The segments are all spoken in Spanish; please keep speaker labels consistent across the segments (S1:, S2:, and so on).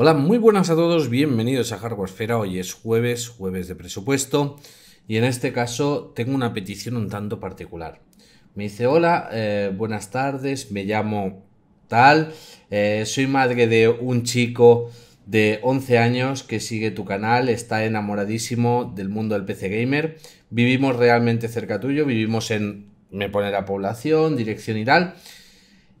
S1: Hola, muy buenas a todos, bienvenidos a Esfera. Hoy es jueves, jueves de presupuesto, y en este caso tengo una petición un tanto particular. Me dice, hola, eh, buenas tardes, me llamo tal, eh, soy madre de un chico de 11 años que sigue tu canal, está enamoradísimo del mundo del PC Gamer, vivimos realmente cerca tuyo, vivimos en, me pone la población, dirección y tal.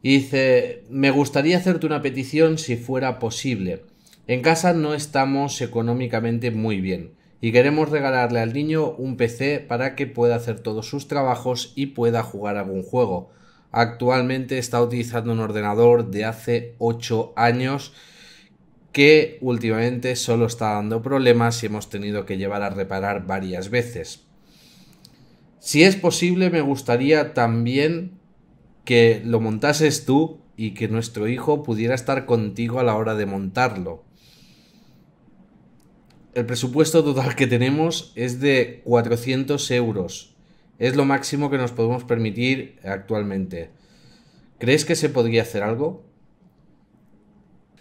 S1: Y dice, me gustaría hacerte una petición si fuera posible. En casa no estamos económicamente muy bien y queremos regalarle al niño un PC para que pueda hacer todos sus trabajos y pueda jugar algún juego. Actualmente está utilizando un ordenador de hace 8 años que últimamente solo está dando problemas y hemos tenido que llevar a reparar varias veces. Si es posible, me gustaría también que lo montases tú y que nuestro hijo pudiera estar contigo a la hora de montarlo el presupuesto total que tenemos es de 400 euros. Es lo máximo que nos podemos permitir actualmente. ¿Crees que se podría hacer algo?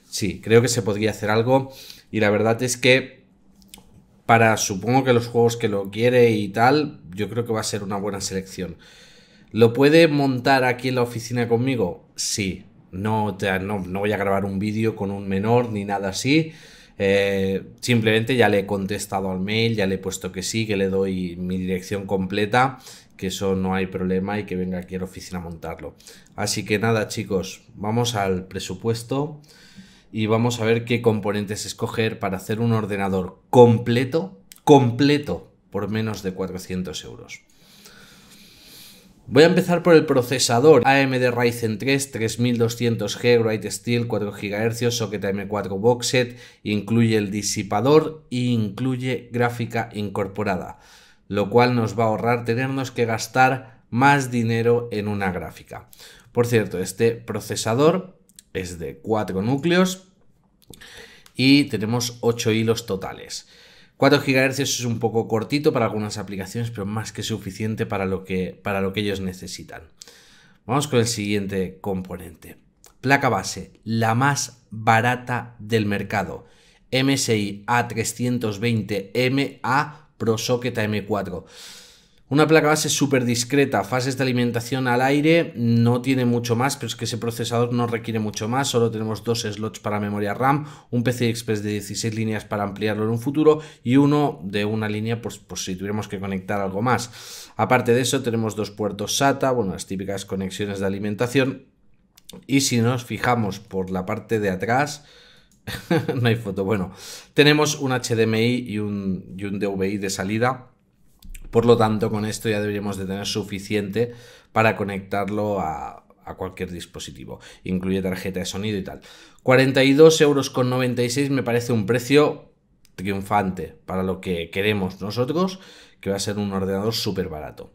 S1: Sí, creo que se podría hacer algo. Y la verdad es que para supongo que los juegos que lo quiere y tal, yo creo que va a ser una buena selección. ¿Lo puede montar aquí en la oficina conmigo? Sí. No, no, no voy a grabar un vídeo con un menor ni nada así eh, simplemente ya le he contestado al mail, ya le he puesto que sí, que le doy mi dirección completa, que eso no hay problema y que venga aquí a la oficina a montarlo. Así que nada chicos, vamos al presupuesto y vamos a ver qué componentes escoger para hacer un ordenador completo, completo, por menos de 400 euros. Voy a empezar por el procesador AMD Ryzen 3 3200G Bright Steel 4 GHz Socket M4 Box incluye el disipador e incluye gráfica incorporada, lo cual nos va a ahorrar tenernos que gastar más dinero en una gráfica. Por cierto, este procesador es de 4 núcleos y tenemos 8 hilos totales. 4 GHz es un poco cortito para algunas aplicaciones, pero más que suficiente para lo que, para lo que ellos necesitan. Vamos con el siguiente componente. Placa base, la más barata del mercado. MSI A320MA ProSocket M4. Una placa base súper discreta, fases de alimentación al aire, no tiene mucho más, pero es que ese procesador no requiere mucho más, solo tenemos dos slots para memoria RAM, un PCI Express de 16 líneas para ampliarlo en un futuro y uno de una línea por, pues, pues si tuviéramos que conectar algo más. Aparte de eso tenemos dos puertos SATA, bueno, las típicas conexiones de alimentación y si nos fijamos por la parte de atrás, no hay foto, bueno, tenemos un HDMI y y un DVI de salida por lo tanto, con esto ya deberíamos de tener suficiente para conectarlo a, cualquier dispositivo. Incluye tarjeta de sonido y tal. 42,96 euros me parece un precio triunfante para lo que queremos nosotros, que va a ser un ordenador súper barato.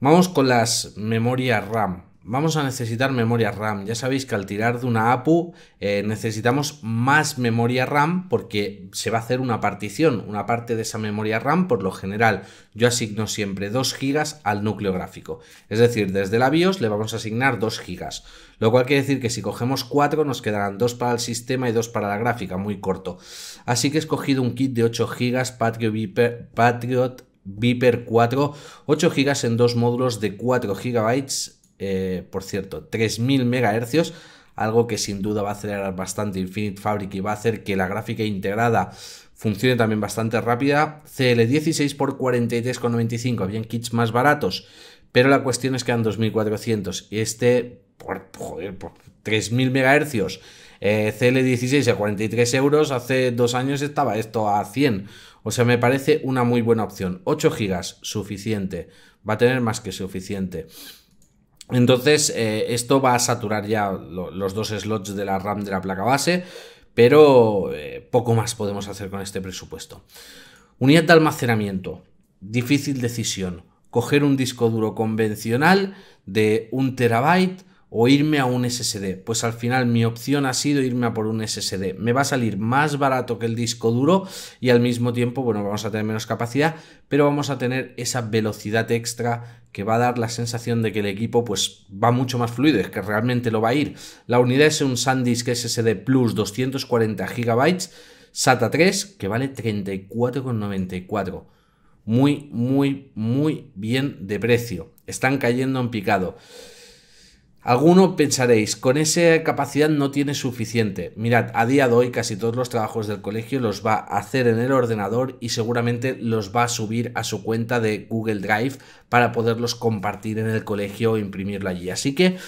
S1: Vamos con las memorias RAM vamos a necesitar memoria RAM. Ya sabéis que al tirar de una APU eh, necesitamos más memoria RAM porque se va a hacer una partición, una parte de esa memoria RAM por lo general. Yo asigno siempre 2 GB al núcleo gráfico. Es decir, desde la BIOS le vamos a asignar 2 GB. Lo cual quiere decir que si cogemos 4 nos quedarán 2 para el sistema y 2 para la gráfica, muy corto. Así que he escogido un kit de 8 GB Patriot, Viper, Patriot Viper 4, 8 GB en dos módulos de 4 GB eh, por cierto, 3000 MHz, algo que sin duda va a acelerar bastante Infinite Fabric y va a hacer que la gráfica integrada funcione también bastante rápida. CL16 por 43,95, habían kits más baratos, pero la cuestión es que eran 2400 y este por, joder, por 3000 MHz. CL16 a 43 euros, hace dos años estaba esto a 100. O sea, me parece una muy buena opción. 8 GB, suficiente. Va a tener más que suficiente. Entonces, eh, esto va a saturar ya los dos slots de la RAM de la placa base, pero eh, poco más podemos hacer con este presupuesto. Unidad de almacenamiento. Difícil decisión. Coger un disco duro convencional de un terabyte o irme a un SSD. Pues al final mi opción ha sido irme a por un SSD. Me va a salir más barato que el disco duro y al mismo tiempo, bueno, vamos a tener menos capacidad, pero vamos a tener esa velocidad extra que va a dar la sensación de que el equipo pues va mucho más fluido, es que realmente lo va a ir. La unidad es un SanDisk SSD Plus 240 GB SATA 3 que vale 34,94. Muy, muy, muy bien de precio. Están cayendo en picado. Alguno pensaréis, con esa capacidad no tiene suficiente. Mirad, a día de hoy casi todos los trabajos del colegio los va a hacer en el ordenador y seguramente los va a subir a su cuenta de Google Drive para poderlos compartir en el colegio o e imprimirlo allí. Así que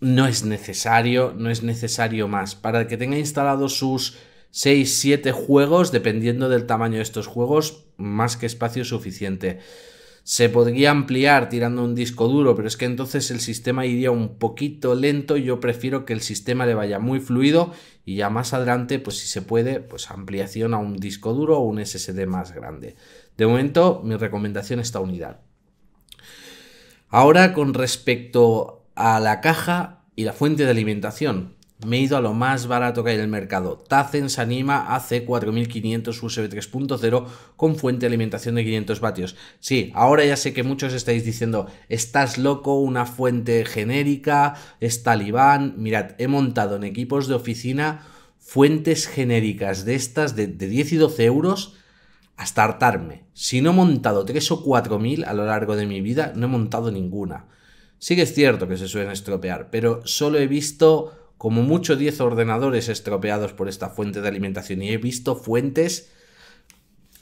S1: no es necesario, no es necesario más. Para que tenga instalados sus 6, 7 juegos, dependiendo del tamaño de estos juegos, más que espacio suficiente. Se podría ampliar tirando un disco duro, pero es que entonces el sistema iría un poquito lento y yo prefiero que el sistema le vaya muy fluido y ya más adelante, pues si se puede, pues ampliación a un disco duro o un SSD más grande. De momento, mi recomendación es esta unidad. Ahora con respecto a la caja y la fuente de alimentación. Me he ido a lo más barato que hay en el mercado. TACEN Sanima anima 4500 USB 3.0 con fuente de alimentación de 500 vatios. Sí, ahora ya sé que muchos estáis diciendo, estás loco, una fuente genérica, es talibán. Mirad, he montado en equipos de oficina fuentes genéricas de estas de, de 10 y 12 euros hasta hartarme. Si no he montado 3 o 4 mil a lo largo de mi vida, no he montado ninguna. Sí que es cierto que se suelen estropear, pero solo he visto como mucho 10 ordenadores estropeados por esta fuente de alimentación y he visto fuentes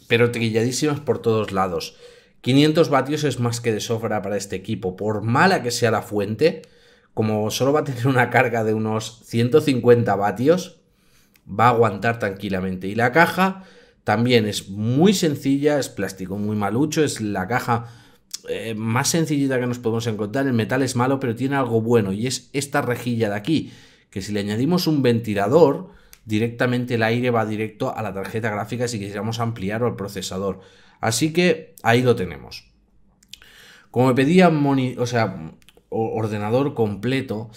S1: pero trilladísimas por todos lados. 500 vatios es más que de sobra para este equipo, por mala que sea la fuente, como solo va a tener una carga de unos 150 vatios, va a aguantar tranquilamente. Y la caja también es muy sencilla, es plástico muy malucho, es la caja eh, más sencillita que nos podemos encontrar. El metal es malo, pero tiene algo bueno y es esta rejilla de aquí que si le añadimos un ventilador, directamente el aire va directo a la tarjeta gráfica si quisiéramos ampliar o al procesador. Así que ahí lo tenemos. Como me pedía o sea, ordenador completo,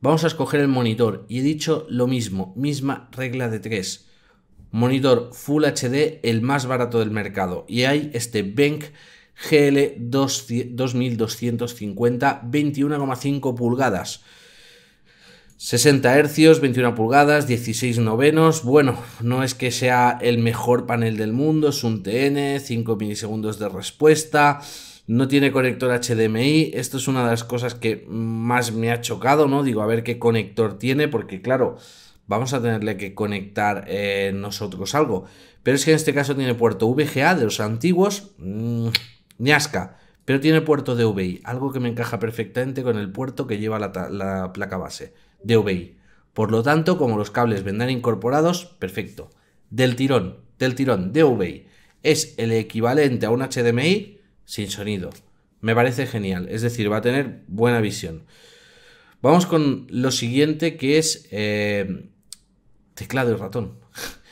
S1: vamos a escoger el monitor y he dicho lo mismo, misma regla de tres Monitor Full HD, el más barato del mercado. Y hay este Bank GL 2250, 21,5 pulgadas. 60 hercios, 21 pulgadas, 16 novenos. Bueno, no es que sea el mejor panel del mundo, es un TN, 5 milisegundos de respuesta, no tiene conector HDMI. Esto es una de las cosas que más me ha chocado, ¿no? Digo, a ver qué conector tiene, porque claro, vamos a tenerle que conectar eh, nosotros algo. Pero es que en este caso tiene puerto VGA de los antiguos, mmm, ñasca, pero tiene puerto DVI, algo que me encaja perfectamente con el puerto que lleva la placa base. DVI. Por lo tanto, como los cables vendrán incorporados, perfecto. Del tirón, del tirón, DVI es el equivalente a un HDMI sin sonido. Me parece genial, es decir, va a tener buena visión. Vamos con lo siguiente que es eh, teclado y ratón.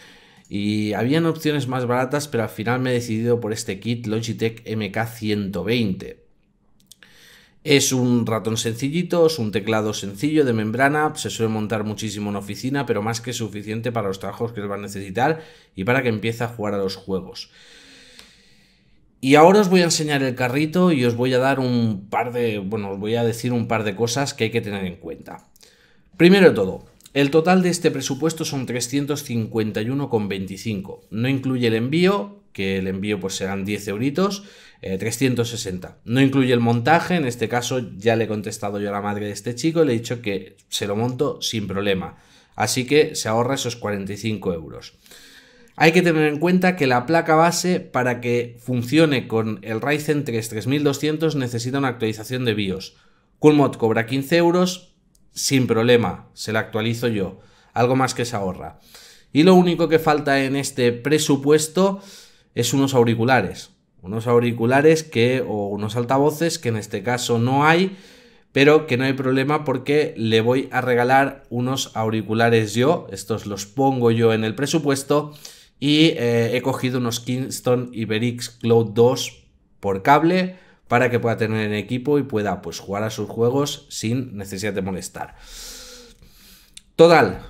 S1: Y habían opciones más baratas, pero al final me he decidido por este kit Logitech MK120. Es un ratón sencillito, es un teclado sencillo de membrana, se suele montar muchísimo en oficina, pero más que suficiente para los trabajos que os va a necesitar y para que empiece a jugar a los juegos. Y ahora os voy a enseñar el carrito y os voy a dar un par de, bueno, os voy a decir un par de cosas que hay que tener en cuenta. Primero de todo, el total de este presupuesto son 351,25. No incluye el envío, que el envío pues serán 10 euritos, 360. Eh, no incluye el montaje, en este caso ya le he contestado yo a la madre de este chico le he dicho que se lo monto sin problema. Así que se ahorra esos 45 euros. Hay que tener en cuenta que la placa base para que funcione con el Ryzen 3 3200 necesita una actualización de BIOS. Coolmod cobra 15 euros sin problema, se la actualizo yo, algo más que se ahorra. Y lo único que falta en este presupuesto es unos auriculares. Unos auriculares que, o unos altavoces que en este caso no hay, pero que no hay problema porque le voy a regalar unos auriculares yo. Estos los pongo yo en el presupuesto. Y eh, he cogido unos Kingston Iberix Cloud 2 por cable para que pueda tener en equipo y pueda pues jugar a sus juegos sin necesidad de molestar. Total,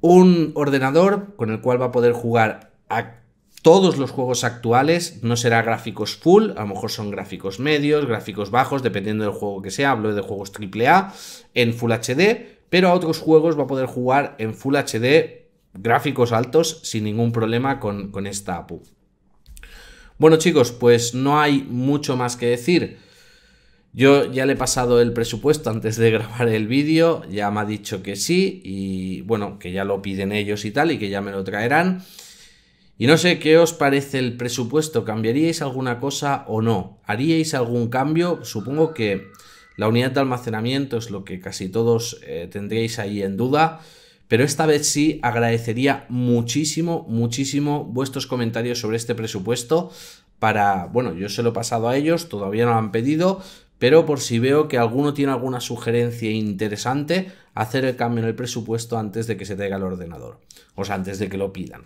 S1: un ordenador con el cual va a poder jugar a todos los juegos actuales no será gráficos full, a lo mejor son gráficos medios, gráficos bajos, dependiendo del juego que sea, hablo de juegos AAA en Full HD, pero a otros juegos va a poder jugar en Full HD gráficos altos sin ningún problema con, con esta APU. Bueno chicos, pues no hay mucho más que decir. Yo ya le he pasado el presupuesto antes de grabar el vídeo, ya me ha dicho que sí y bueno, que ya lo piden ellos y tal y que ya me lo traerán. Y no sé qué os parece el presupuesto, ¿cambiaríais alguna cosa o no? ¿Haríais algún cambio? Supongo que la unidad de almacenamiento es lo que casi todos eh, tendríais ahí en duda, pero esta vez sí agradecería muchísimo, muchísimo vuestros comentarios sobre este presupuesto para, bueno, yo se lo he pasado a ellos, todavía no lo han pedido, pero por si veo que alguno tiene alguna sugerencia interesante, hacer el cambio en el presupuesto antes de que se traiga el ordenador, o sea, antes de que lo pidan.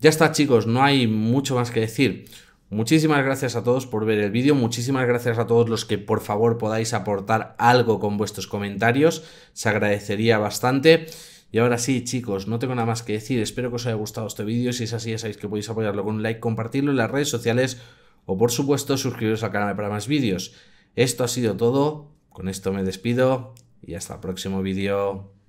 S1: Ya está chicos, no hay mucho más que decir. Muchísimas gracias a todos por ver el vídeo, muchísimas gracias a todos los que por favor podáis aportar algo con vuestros comentarios, se agradecería bastante. Y ahora sí, chicos, no tengo nada más que decir, espero que os haya gustado este vídeo, si es así ya sabéis que podéis apoyarlo con un like, compartirlo en las redes sociales o por supuesto suscribiros al canal para más vídeos. Esto ha sido todo, con esto me despido y hasta el próximo vídeo.